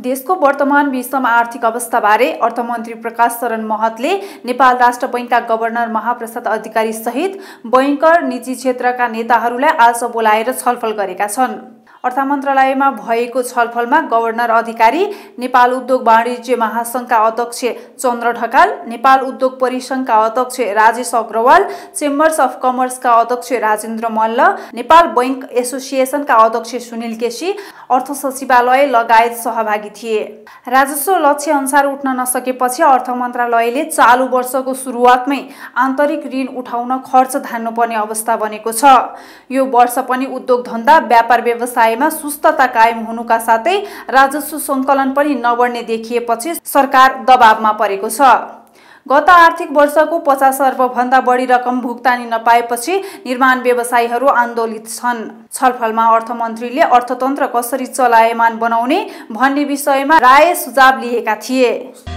देशको वर्तमान विषम आर्थिक अवस्थाबारे अर्थमन्त्री प्रकाश शरण महतले नेपाल राष्ट्र बैङ्कका गभर्नर महाप्रसाद अधिकारी सहित बैङ्कर निजी क्षेत्रका नेताहरूलाई आज बोलाएर छलफल गरेका छन् अर्थ मन्त्रालयमा भएको छलफलमा गभर्नर अधिकारी नेपाल उद्योग वाणिज्य महासङ्घका अध्यक्ष चन्द्र ढकाल नेपाल उद्योग परिसङ्घका अध्यक्ष राजेश अग्रवाल चेम्बर्स अफ कमर्सका अध्यक्ष राजेन्द्र मल्ल नेपाल बैङ्क एसोसिएसनका अध्यक्ष सुनिल केसी अर्थ सचिवालय लगायत सहभागी थिए राजस्व लक्ष्य अनुसार उठ्न नसकेपछि अर्थ मन्त्रालयले चालु वर्षको सुरुवातमै आन्तरिक ऋण उठाउन खर्च धान्नुपर्ने अवस्था बनेको छ यो वर्ष पनि उद्योग धन्दा व्यापार व्यवसाय व्यवसायमा सुस्तता कायम हुनुका साथै राजस्व सङ्कलन पनि नबढ्ने देखिएपछि सरकार दबावमा परेको छ गत आर्थिक वर्षको पचास अर्बभन्दा बढी रकम भुक्तानी नपाएपछि निर्माण व्यवसायीहरू आन्दोलित छन् छलफलमा अर्थमन्त्रीले अर्थतन्त्र कसरी चलायमान बनाउने भन्ने विषयमा राय सुझाव लिएका थिए